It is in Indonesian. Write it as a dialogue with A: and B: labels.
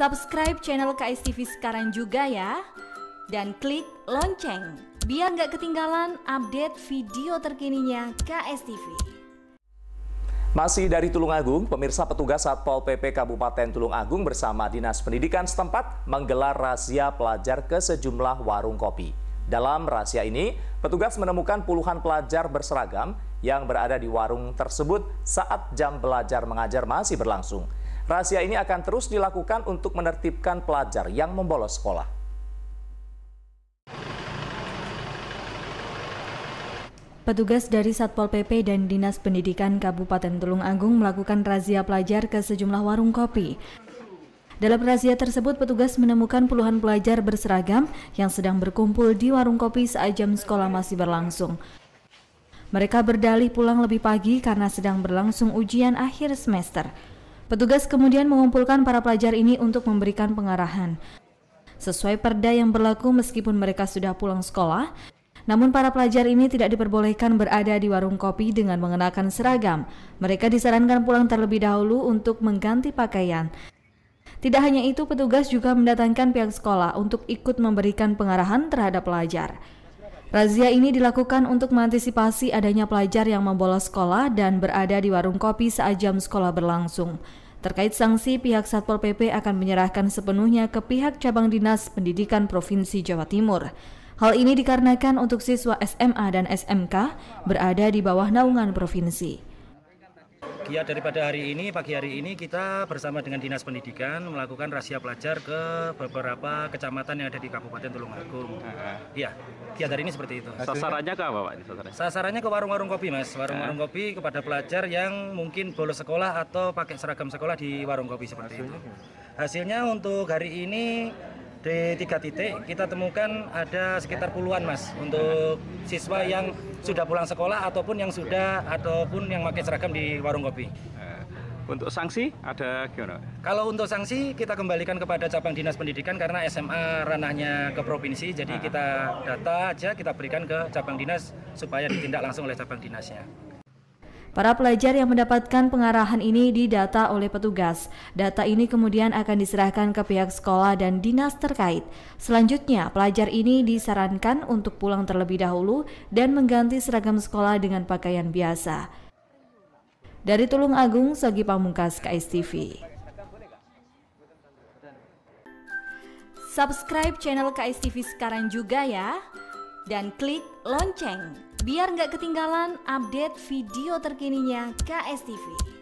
A: Subscribe channel KSTV sekarang juga ya. Dan klik lonceng biar nggak ketinggalan update video terkininya KSTV.
B: Masih dari Tulungagung, pemirsa petugas Satpol PP Kabupaten Tulungagung bersama Dinas Pendidikan setempat menggelar razia pelajar ke sejumlah warung kopi. Dalam razia ini, petugas menemukan puluhan pelajar berseragam yang berada di warung tersebut saat jam belajar mengajar masih berlangsung. Razia ini akan terus dilakukan untuk menertibkan pelajar yang membolos sekolah.
A: Petugas dari Satpol PP dan Dinas Pendidikan Kabupaten Tulung Agung melakukan razia pelajar ke sejumlah warung kopi. Dalam razia tersebut, petugas menemukan puluhan pelajar berseragam yang sedang berkumpul di warung kopi saat jam sekolah masih berlangsung. Mereka berdalih pulang lebih pagi karena sedang berlangsung ujian akhir semester. Petugas kemudian mengumpulkan para pelajar ini untuk memberikan pengarahan. Sesuai perda yang berlaku meskipun mereka sudah pulang sekolah, namun para pelajar ini tidak diperbolehkan berada di warung kopi dengan mengenakan seragam. Mereka disarankan pulang terlebih dahulu untuk mengganti pakaian. Tidak hanya itu, petugas juga mendatangkan pihak sekolah untuk ikut memberikan pengarahan terhadap pelajar. Razia ini dilakukan untuk mengantisipasi adanya pelajar yang membolos sekolah dan berada di warung kopi saat jam sekolah berlangsung. Terkait sanksi, pihak Satpol PP akan menyerahkan sepenuhnya ke pihak cabang Dinas Pendidikan Provinsi Jawa Timur. Hal ini dikarenakan untuk siswa SMA dan SMK berada di bawah naungan provinsi.
C: Ya daripada hari ini pagi hari ini kita bersama dengan Dinas Pendidikan melakukan rahasia pelajar ke beberapa kecamatan yang ada di Kabupaten Tulungagung. Iya, ya, dari ini seperti itu. Sasarannya ke apa Pak? Sasarannya, Sasarannya ke warung-warung kopi Mas, warung-warung kopi kepada pelajar yang mungkin bolos sekolah atau pakai seragam sekolah di warung kopi seperti itu. Hasilnya untuk hari ini di tiga titik kita temukan ada sekitar puluhan mas untuk siswa yang sudah pulang sekolah ataupun yang sudah ataupun yang pakai seragam di warung kopi. Eh,
B: untuk sanksi ada gimana?
C: Kalau untuk sanksi kita kembalikan kepada cabang dinas pendidikan karena SMA ranahnya ke provinsi, jadi ah. kita data aja kita berikan ke cabang dinas supaya ditindak langsung oleh cabang dinasnya.
A: Para pelajar yang mendapatkan pengarahan ini didata oleh petugas. Data ini kemudian akan diserahkan ke pihak sekolah dan dinas terkait. Selanjutnya, pelajar ini disarankan untuk pulang terlebih dahulu dan mengganti seragam sekolah dengan pakaian biasa. Dari Tulung Agung, Sogi Pamungkas, KSTV. Subscribe channel KSTV sekarang juga ya, dan klik lonceng biar nggak ketinggalan update video terkininya KSTV.